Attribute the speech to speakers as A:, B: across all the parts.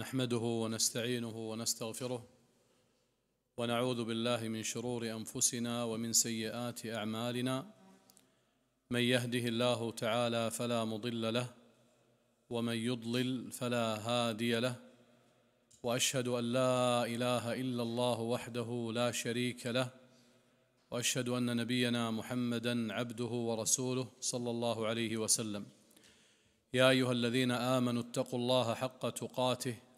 A: نحمده ونستعينه ونستغفره ونعوذ بالله من شرور انفسنا ومن سيئات اعمالنا من يهده الله تعالى فلا مضل له ومن يضلل فلا هادي له واشهد ان لا اله الا الله وحده لا شريك له واشهد ان نبينا محمدا عبده ورسوله صلى الله عليه وسلم يا ايها الذين امنوا اتقوا الله حق تقاته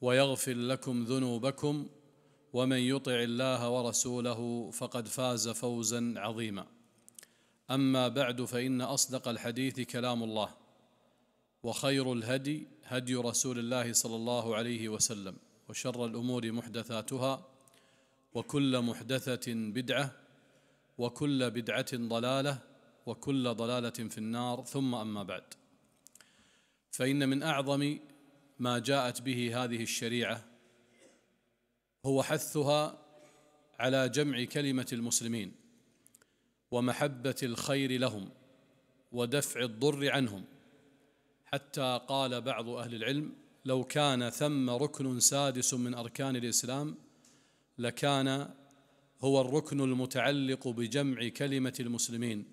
A: ويغفر لكم ذنوبكم ومن يطع الله ورسوله فقد فاز فوزا عظيما اما بعد فان اصدق الحديث كلام الله وخير الهدي هدي رسول الله صلى الله عليه وسلم وشر الامور محدثاتها وكل محدثه بدعه وكل بدعه ضلاله وكل ضلاله في النار ثم اما بعد فان من اعظم ما جاءت به هذه الشريعه هو حثها على جمع كلمه المسلمين ومحبه الخير لهم ودفع الضر عنهم حتى قال بعض اهل العلم لو كان ثم ركن سادس من اركان الاسلام لكان هو الركن المتعلق بجمع كلمه المسلمين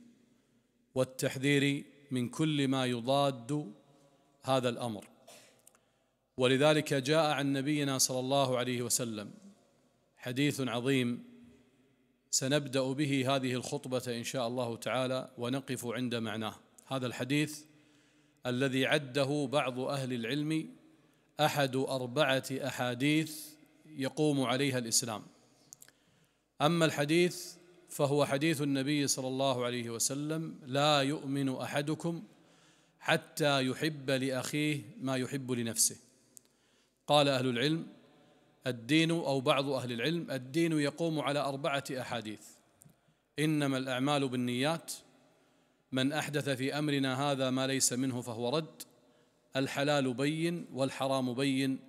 A: والتحذير من كل ما يضاد هذا الامر ولذلك جاء عن نبينا صلى الله عليه وسلم حديث عظيم سنبدا به هذه الخطبه ان شاء الله تعالى ونقف عند معناه هذا الحديث الذي عده بعض اهل العلم احد اربعه احاديث يقوم عليها الاسلام اما الحديث فهو حديث النبي صلى الله عليه وسلم لا يؤمن احدكم حتى يحب لاخيه ما يحب لنفسه قال أهل العلم الدين أو بعض أهل العلم الدين يقوم على أربعة أحاديث إنما الأعمال بالنيات من أحدث في أمرنا هذا ما ليس منه فهو رد الحلال بين والحرام بين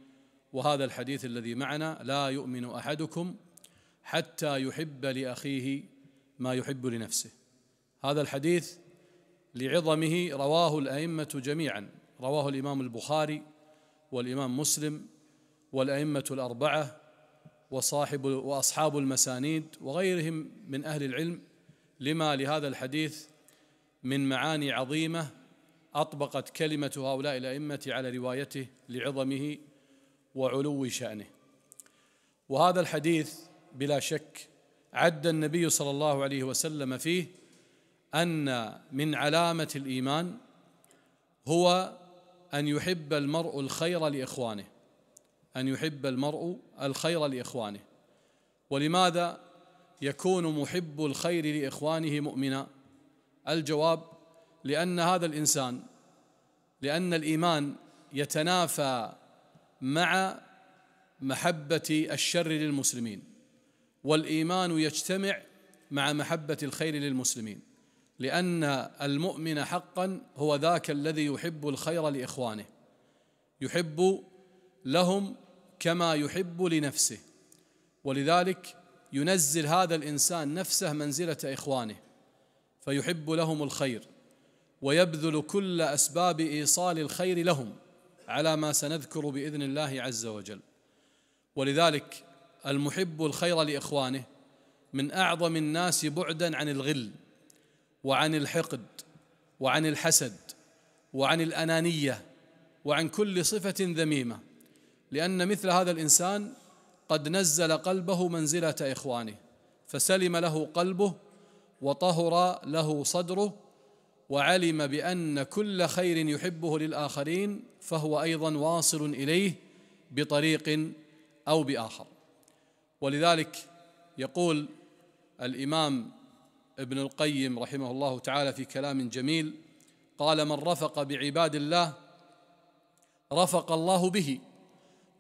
A: وهذا الحديث الذي معنا لا يؤمن أحدكم حتى يحب لأخيه ما يحب لنفسه هذا الحديث لعظمه رواه الأئمة جميعا رواه الإمام البخاري والإمام مسلم والأئمة الأربعة وصاحب وأصحاب المسانيد وغيرهم من أهل العلم لما لهذا الحديث من معاني عظيمة أطبقت كلمة هؤلاء الأئمة على روايته لعظمه وعلو شأنه وهذا الحديث بلا شك عد النبي صلى الله عليه وسلم فيه أن من علامة الإيمان هو أن يحب المرء الخير لإخوانه أن يحب المرء الخير لإخوانه ولماذا يكون محب الخير لإخوانه مؤمنا الجواب لأن هذا الإنسان لأن الإيمان يتنافى مع محبة الشر للمسلمين والإيمان يجتمع مع محبة الخير للمسلمين لأن المؤمن حقا هو ذاك الذي يحب الخير لإخوانه يحب لهم كما يحب لنفسه ولذلك ينزل هذا الإنسان نفسه منزلة إخوانه فيحب لهم الخير ويبذل كل أسباب إيصال الخير لهم على ما سنذكر بإذن الله عز وجل ولذلك المحب الخير لإخوانه من أعظم الناس بعدا عن الغل وعن الحقد وعن الحسد وعن الانانيه وعن كل صفه ذميمه لان مثل هذا الانسان قد نزل قلبه منزله اخوانه فسلم له قلبه وطهر له صدره وعلم بان كل خير يحبه للاخرين فهو ايضا واصل اليه بطريق او باخر ولذلك يقول الامام ابن القيم رحمه الله تعالى في كلام جميل قال من رفق بعباد الله رفق الله به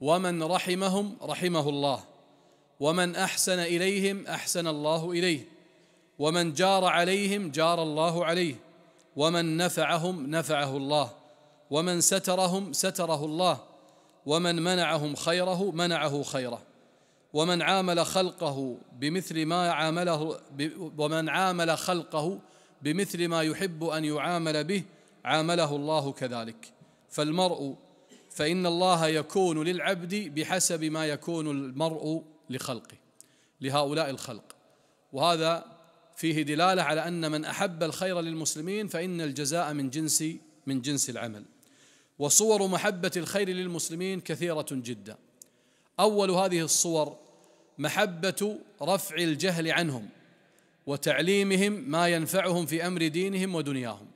A: ومن رحمهم رحمه الله ومن احسن اليهم احسن الله اليه ومن جار عليهم جار الله عليه ومن نفعهم نفعه الله ومن سترهم ستره الله ومن منعهم خيره منعه خيره ومن عامل خلقه بمثل ما عامله ومن عامل خلقه بمثل ما يحب ان يعامل به عامله الله كذلك فالمرء فان الله يكون للعبد بحسب ما يكون المرء لخلقه لهؤلاء الخلق وهذا فيه دلاله على ان من احب الخير للمسلمين فان الجزاء من جنس من جنس العمل وصور محبه الخير للمسلمين كثيره جدا اول هذه الصور محبه رفع الجهل عنهم وتعليمهم ما ينفعهم في امر دينهم ودنياهم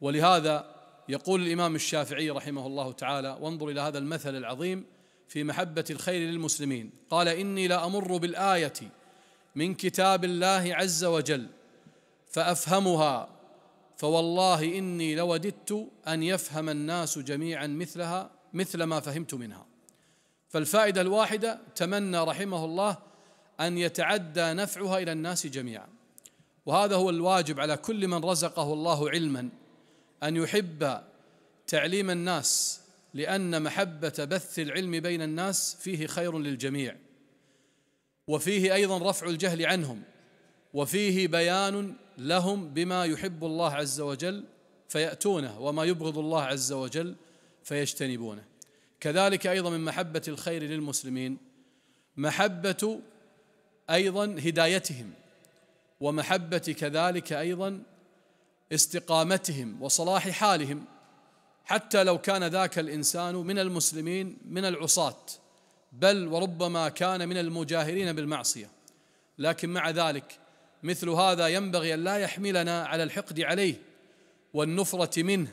A: ولهذا يقول الامام الشافعي رحمه الله تعالى وانظر الى هذا المثل العظيم في محبه الخير للمسلمين قال اني لامر بالايه من كتاب الله عز وجل فافهمها فوالله اني لوددت ان يفهم الناس جميعا مثلها مثل ما فهمت منها فالفائدة الواحدة تمنى رحمه الله أن يتعدى نفعها إلى الناس جميعا وهذا هو الواجب على كل من رزقه الله علما أن يحب تعليم الناس لأن محبة بث العلم بين الناس فيه خير للجميع وفيه أيضا رفع الجهل عنهم وفيه بيان لهم بما يحب الله عز وجل فيأتونه وما يبغض الله عز وجل فيجتنبونه كذلك ايضا من محبه الخير للمسلمين محبه ايضا هدايتهم ومحبه كذلك ايضا استقامتهم وصلاح حالهم حتى لو كان ذاك الانسان من المسلمين من العصاه بل وربما كان من المجاهرين بالمعصيه لكن مع ذلك مثل هذا ينبغي ان لا يحملنا على الحقد عليه والنفره منه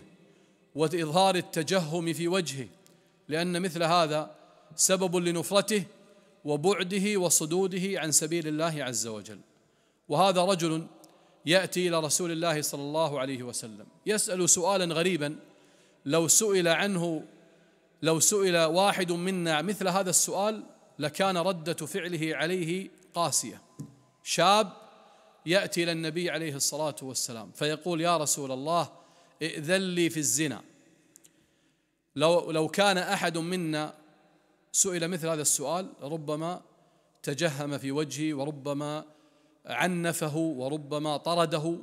A: واظهار التجهم في وجهه لأن مثل هذا سبب لنفرته وبعده وصدوده عن سبيل الله عز وجل وهذا رجل يأتي إلى رسول الله صلى الله عليه وسلم يسأل سؤالا غريبا لو سئل عنه لو سئل واحد منا مثل هذا السؤال لكان ردة فعله عليه قاسية شاب يأتي إلى النبي عليه الصلاة والسلام فيقول يا رسول الله ائذن لي في الزنا لو لو كان احد منا سئل مثل هذا السؤال ربما تجهم في وجهه وربما عنفه وربما طرده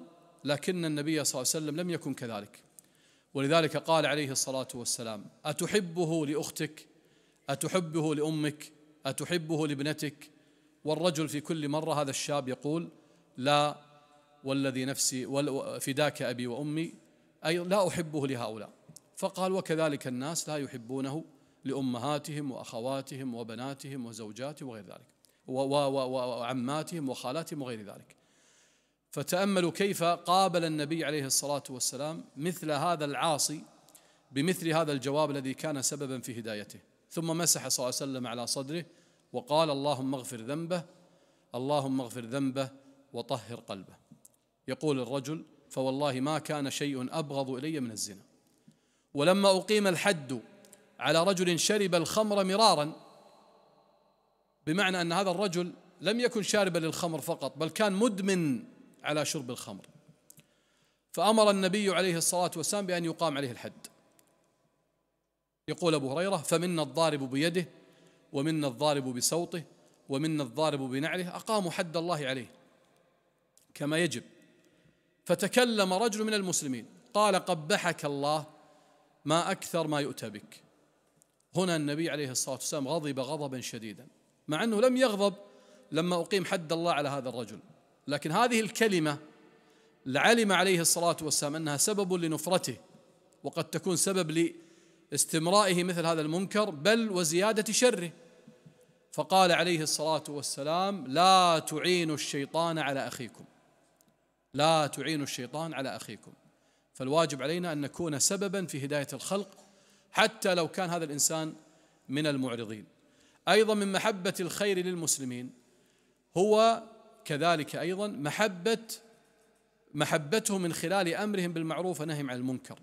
A: لكن النبي صلى الله عليه وسلم لم يكن كذلك ولذلك قال عليه الصلاه والسلام اتحبه لاختك اتحبه لامك اتحبه لابنتك والرجل في كل مره هذا الشاب يقول لا والذي نفسي فداك ابي وامي اي لا احبه لهؤلاء فقال وكذلك الناس لا يحبونه لأمهاتهم وأخواتهم وبناتهم وزوجاتهم وغير ذلك وعماتهم وخالاتهم وغير ذلك فتأملوا كيف قابل النبي عليه الصلاة والسلام مثل هذا العاصي بمثل هذا الجواب الذي كان سببا في هدايته ثم مسح صلى الله عليه وسلم على صدره وقال اللهم اغفر ذنبه اللهم اغفر ذنبه وطهر قلبه يقول الرجل فوالله ما كان شيء أبغض إلي من الزنا ولما أقيم الحد على رجل شرب الخمر مرارا بمعنى أن هذا الرجل لم يكن شاربا للخمر فقط بل كان مدمن على شرب الخمر فأمر النبي عليه الصلاة والسلام بأن يقام عليه الحد يقول أبو هريرة فمنا الضارب بيده ومنا الضارب بسوطه ومنا الضارب بنعله أقاموا حد الله عليه كما يجب فتكلم رجل من المسلمين قال قبحك الله ما أكثر ما يؤتى بك هنا النبي عليه الصلاة والسلام غضب غضبا شديدا مع أنه لم يغضب لما أقيم حد الله على هذا الرجل لكن هذه الكلمة لعلم عليه الصلاة والسلام أنها سبب لنفرته وقد تكون سبب لاستمرائه مثل هذا المنكر بل وزيادة شره فقال عليه الصلاة والسلام لا تعينوا الشيطان على أخيكم لا تعينوا الشيطان على أخيكم فالواجب علينا أن نكون سببا في هداية الخلق حتى لو كان هذا الإنسان من المعرضين أيضا من محبة الخير للمسلمين هو كذلك أيضا محبة محبته من خلال أمرهم بالمعروف ونهيهم عن المنكر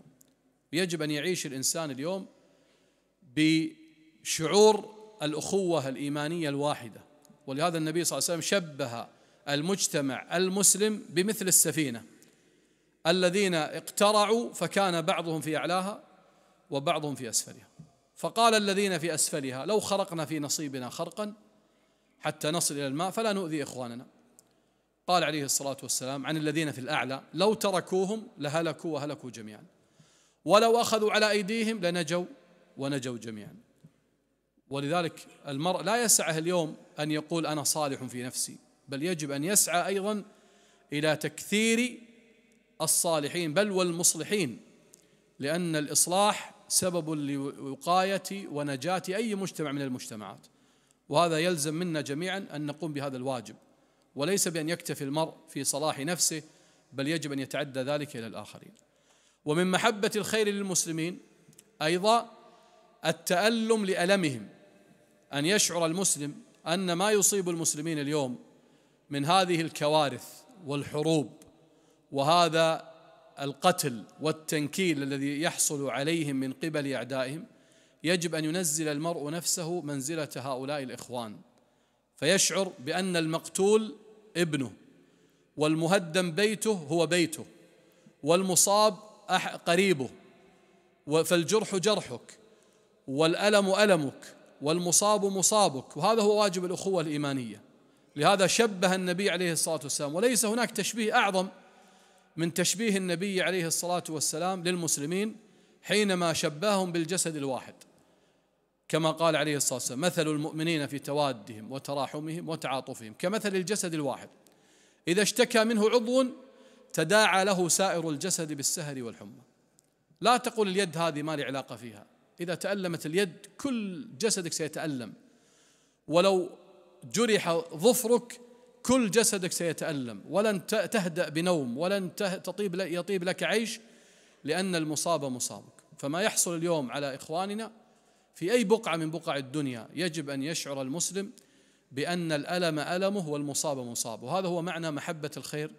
A: يجب أن يعيش الإنسان اليوم بشعور الأخوة الإيمانية الواحدة ولهذا النبي صلى الله عليه وسلم شبه المجتمع المسلم بمثل السفينه الذين اقترعوا فكان بعضهم في أعلاها وبعضهم في أسفلها فقال الذين في أسفلها لو خرقنا في نصيبنا خرقا حتى نصل إلى الماء فلا نؤذي إخواننا قال عليه الصلاة والسلام عن الذين في الأعلى لو تركوهم لهلكوا وهلكوا جميعا ولو أخذوا على أيديهم لنجوا ونجوا جميعا ولذلك المرء لا يسعه اليوم أن يقول أنا صالح في نفسي بل يجب أن يسعى أيضا إلى تكثير الصالحين بل والمصلحين لأن الإصلاح سبب لوقاية ونجاة أي مجتمع من المجتمعات وهذا يلزم منا جميعا أن نقوم بهذا الواجب وليس بأن يكتفي المرء في صلاح نفسه بل يجب أن يتعدى ذلك إلى الآخرين ومن محبة الخير للمسلمين أيضا التألم لألمهم أن يشعر المسلم أن ما يصيب المسلمين اليوم من هذه الكوارث والحروب وهذا القتل والتنكيل الذي يحصل عليهم من قبل اعدائهم يجب ان ينزل المرء نفسه منزله هؤلاء الاخوان فيشعر بان المقتول ابنه والمهدم بيته هو بيته والمصاب قريبه فالجرح جرحك والالم المك والمصاب مصابك وهذا هو واجب الاخوه الايمانيه لهذا شبه النبي عليه الصلاه والسلام وليس هناك تشبيه اعظم من تشبيه النبي عليه الصلاة والسلام للمسلمين حينما شبههم بالجسد الواحد كما قال عليه الصلاة والسلام مثل المؤمنين في توادهم وتراحمهم وتعاطفهم كمثل الجسد الواحد إذا اشتكى منه عضو تداعى له سائر الجسد بالسهر والحمى لا تقول اليد هذه ما لي علاقة فيها إذا تألمت اليد كل جسدك سيتألم ولو جرح ظفرك كل جسدك سيتألم ولن تهدأ بنوم ولن تطيب يطيب لك عيش لأن المصاب مصابك فما يحصل اليوم على إخواننا في أي بقعة من بقع الدنيا يجب أن يشعر المسلم بأن الألم ألمه والمصاب مصابه وهذا هو معنى محبة الخير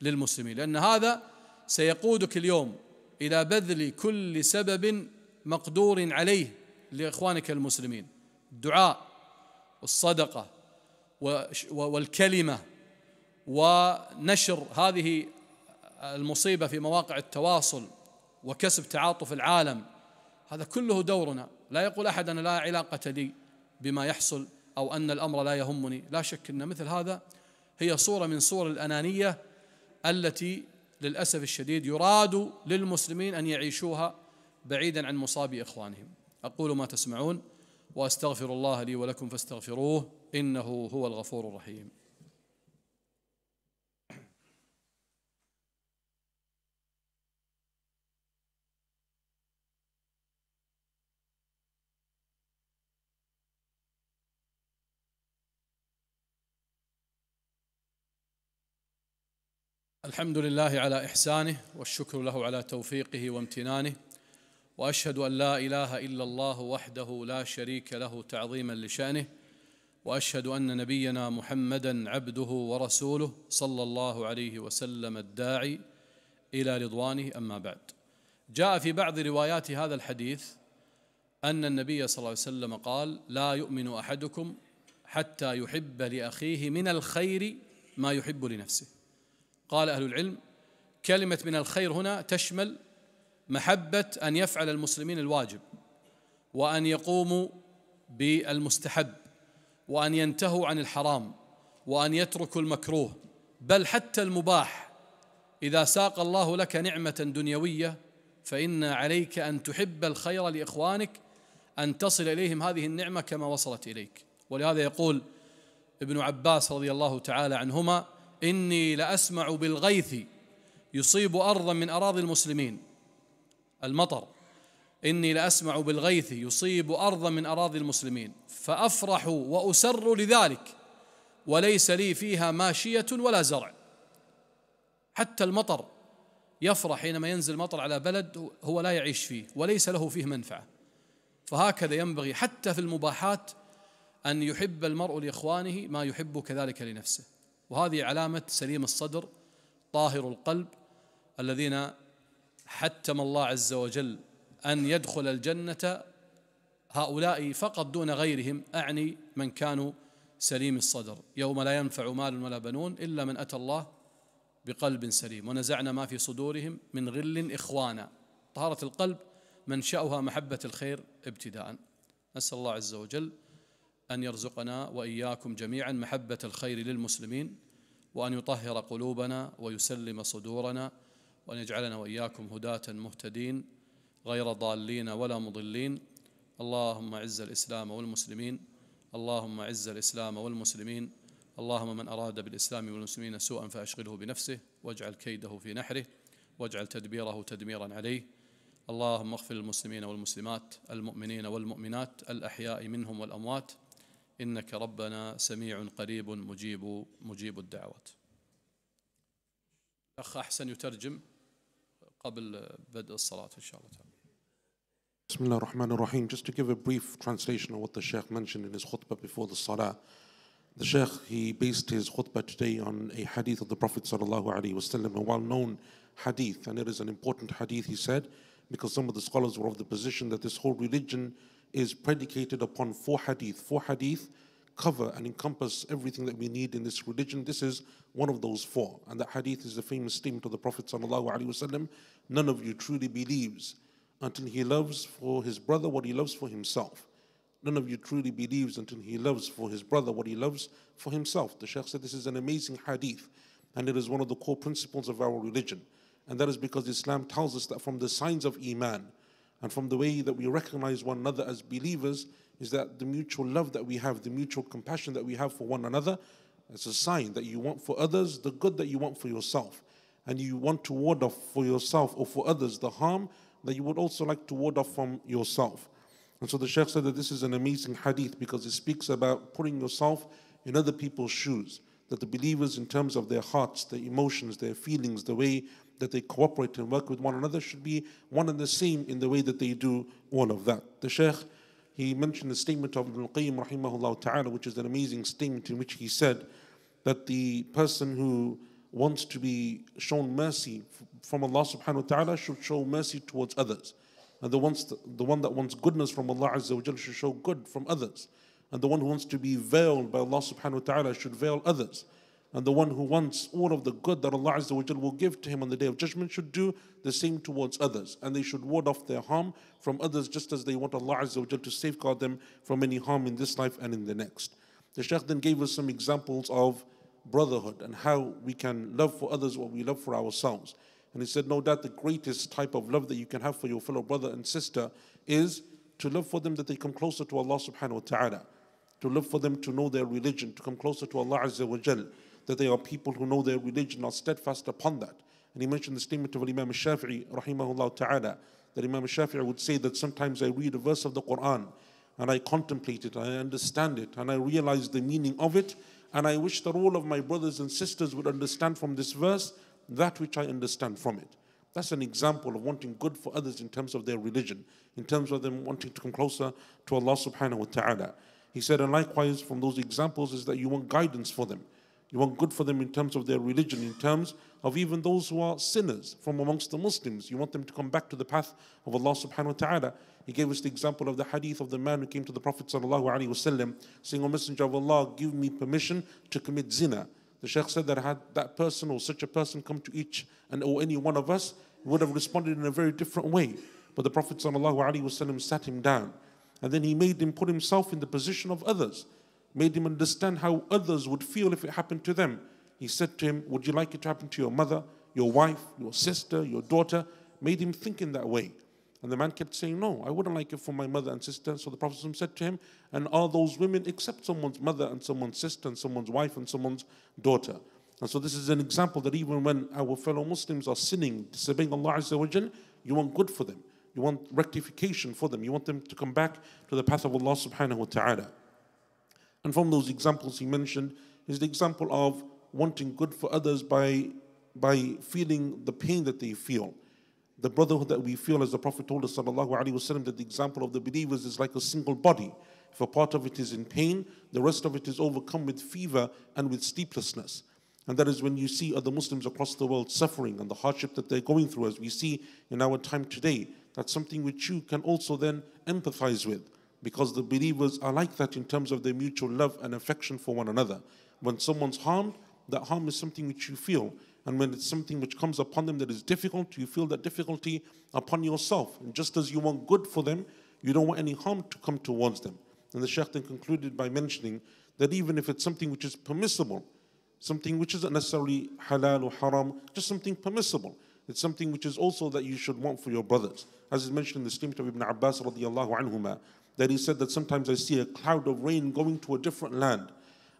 A: للمسلمين لأن هذا سيقودك اليوم إلى بذل كل سبب مقدور عليه لإخوانك المسلمين الدعاء الصدقة والكلمه ونشر هذه المصيبه في مواقع التواصل وكسب تعاطف العالم هذا كله دورنا لا يقول احد انا لا علاقه لي بما يحصل او ان الامر لا يهمني لا شك ان مثل هذا هي صوره من صور الانانيه التي للاسف الشديد يراد للمسلمين ان يعيشوها بعيدا عن مصاب اخوانهم اقول ما تسمعون واستغفر الله لي ولكم فاستغفروه إنه هو الغفور الرحيم الحمد لله على إحسانه والشكر له على توفيقه وامتنانه وأشهد أن لا إله إلا الله وحده لا شريك له تعظيما لشأنه واشهد ان نبينا محمدا عبده ورسوله صلى الله عليه وسلم الداعي الى رضوانه اما بعد جاء في بعض روايات هذا الحديث ان النبي صلى الله عليه وسلم قال لا يؤمن احدكم حتى يحب لاخيه من الخير ما يحب لنفسه قال اهل العلم كلمه من الخير هنا تشمل محبه ان يفعل المسلمين الواجب وان يقوموا بالمستحب وأن ينتهوا عن الحرام وأن يتركوا المكروه بل حتى المباح إذا ساق الله لك نعمة دنيوية فإن عليك أن تحب الخير لإخوانك أن تصل إليهم هذه النعمة كما وصلت إليك ولهذا يقول ابن عباس رضي الله تعالى عنهما إني لأسمع بالغيث يصيب أرضا من أراضي المسلمين المطر إني لأسمع بالغيث يصيب أرضا من أراضي المسلمين فأفرح وأسر لذلك وليس لي فيها ماشية ولا زرع حتى المطر يفرح حينما ينزل مطر على بلد هو لا يعيش فيه وليس له فيه منفعة فهكذا ينبغي حتى في المباحات أن يحب المرء لإخوانه ما يحب كذلك لنفسه وهذه علامة سليم الصدر طاهر القلب الذين حتم الله عز وجل أن يدخل الجنة هؤلاء فقط دون غيرهم أعني من كانوا سليم الصدر يوم لا ينفع مال ولا بنون إلا من أتى الله بقلب سليم ونزعنا ما في صدورهم من غل إخوانا طهارة القلب منشأها محبة الخير ابتداء نسأل الله عز وجل أن يرزقنا وإياكم جميعا محبة الخير للمسلمين وأن يطهر قلوبنا ويسلم صدورنا وأن يجعلنا وإياكم هداة مهتدين غير ضالين ولا مضلين اللهم عز الإسلام والمسلمين اللهم عز الإسلام والمسلمين اللهم من أراد بالإسلام والمسلمين سوءا فأشغله بنفسه واجعل كيده في نحره واجعل تدبيره تدميرا عليه اللهم اغفر المسلمين والمسلمات المؤمنين والمؤمنات الأحياء منهم والأموات إنك ربنا سميع قريب مجيب مجيب الدعوات أخ أحسن يترجم قبل بدء الصلاة إن شاء الله تعالى
B: Bismillah ar-Rahman ar-Rahim. Just to give a brief translation of what the Sheikh mentioned in his khutbah before the Salah. The Sheikh, he based his khutbah today on a hadith of the Prophet sallallahu alaihi wasallam, a well-known hadith, and it is an important hadith, he said, because some of the scholars were of the position that this whole religion is predicated upon four hadith. Four hadith cover and encompass everything that we need in this religion. This is one of those four. And that hadith is the famous statement of the Prophet sallallahu alaihi wasallam, none of you truly believes until he loves for his brother what he loves for himself. None of you truly believes until he loves for his brother what he loves for himself. The Shaykh said this is an amazing hadith and it is one of the core principles of our religion. And that is because Islam tells us that from the signs of Iman and from the way that we recognize one another as believers is that the mutual love that we have, the mutual compassion that we have for one another, it's a sign that you want for others the good that you want for yourself. And you want to ward off for yourself or for others the harm that you would also like to ward off from yourself. And so the Sheikh said that this is an amazing hadith because it speaks about putting yourself in other people's shoes. That the believers, in terms of their hearts, their emotions, their feelings, the way that they cooperate and work with one another, should be one and the same in the way that they do all of that. The Sheikh, he mentioned the statement of Ibn Qayyim, rahimahullah ta'ala, which is an amazing statement in which he said that the person who wants to be shown mercy from Allah subhanahu wa ta'ala should show mercy towards others. And the, ones, the one that wants goodness from Allah Azza wa should show good from others. And the one who wants to be veiled by Allah subhanahu wa ta'ala should veil others. And the one who wants all of the good that Allah Azza wa will give to him on the day of judgment should do the same towards others. And they should ward off their harm from others just as they want Allah Azza wa to safeguard them from any harm in this life and in the next. The Shaykh then gave us some examples of brotherhood and how we can love for others what we love for ourselves. And he said, No doubt the greatest type of love that you can have for your fellow brother and sister is to love for them that they come closer to Allah subhanahu wa ta'ala, to love for them to know their religion, to come closer to Allah Azza wa Jal, that they are people who know their religion, are steadfast upon that. And he mentioned the statement of Imam Shafi'i, rahimahullah ta'ala, that Imam Shafi'i would say that sometimes I read a verse of the Quran and I contemplate it, I understand it, and I realize the meaning of it, and I wish that all of my brothers and sisters would understand from this verse that which I understand from it. That's an example of wanting good for others in terms of their religion, in terms of them wanting to come closer to Allah subhanahu wa ta'ala. He said, and likewise from those examples is that you want guidance for them. You want good for them in terms of their religion, in terms of even those who are sinners from amongst the Muslims. You want them to come back to the path of Allah subhanahu wa ta'ala. He gave us the example of the hadith of the man who came to the Prophet sallallahu alaihi wasallam saying, O Messenger of Allah, give me permission to commit zina. The Shaykh said that had that person or such a person come to each and or any one of us, would have responded in a very different way. But the Prophet sallallahu alaihi wasallam sat him down and then he made him put himself in the position of others made him understand how others would feel if it happened to them. He said to him, Would you like it to happen to your mother, your wife, your sister, your daughter? Made him think in that way. And the man kept saying, No, I wouldn't like it for my mother and sister. So the Prophet said to him, And are those women except someone's mother and someone's sister and someone's wife and someone's daughter? And so this is an example that even when our fellow Muslims are sinning, disobeying Allah Azza wa you want good for them. You want rectification for them. You want them to come back to the path of Allah subhanahu wa ta'ala. And from those examples he mentioned is the example of wanting good for others by, by feeling the pain that they feel. The brotherhood that we feel, as the Prophet told us, وسلم, that the example of the believers is like a single body. If a part of it is in pain, the rest of it is overcome with fever and with sleeplessness. And that is when you see other Muslims across the world suffering and the hardship that they're going through, as we see in our time today. That's something which you can also then empathize with because the believers are like that in terms of their mutual love and affection for one another. When someone's harmed, that harm is something which you feel. And when it's something which comes upon them that is difficult, you feel that difficulty upon yourself. And just as you want good for them, you don't want any harm to come towards them. And the Shaykh then concluded by mentioning that even if it's something which is permissible, something which isn't necessarily halal or haram, just something permissible, it's something which is also that you should want for your brothers. As is mentioned in the statement of Ibn Abbas radiallahu anhuma, that he said that sometimes I see a cloud of rain going to a different land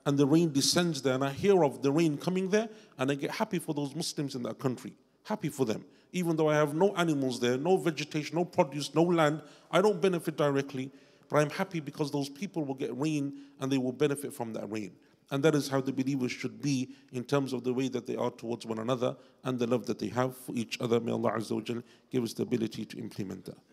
B: and the rain descends there and I hear of the rain coming there and I get happy for those Muslims in that country. Happy for them. Even though I have no animals there, no vegetation, no produce, no land, I don't benefit directly, but I'm happy because those people will get rain and they will benefit from that rain. And that is how the believers should be in terms of the way that they are towards one another and the love that they have for each other. May Allah Azza wa give us the ability to implement that.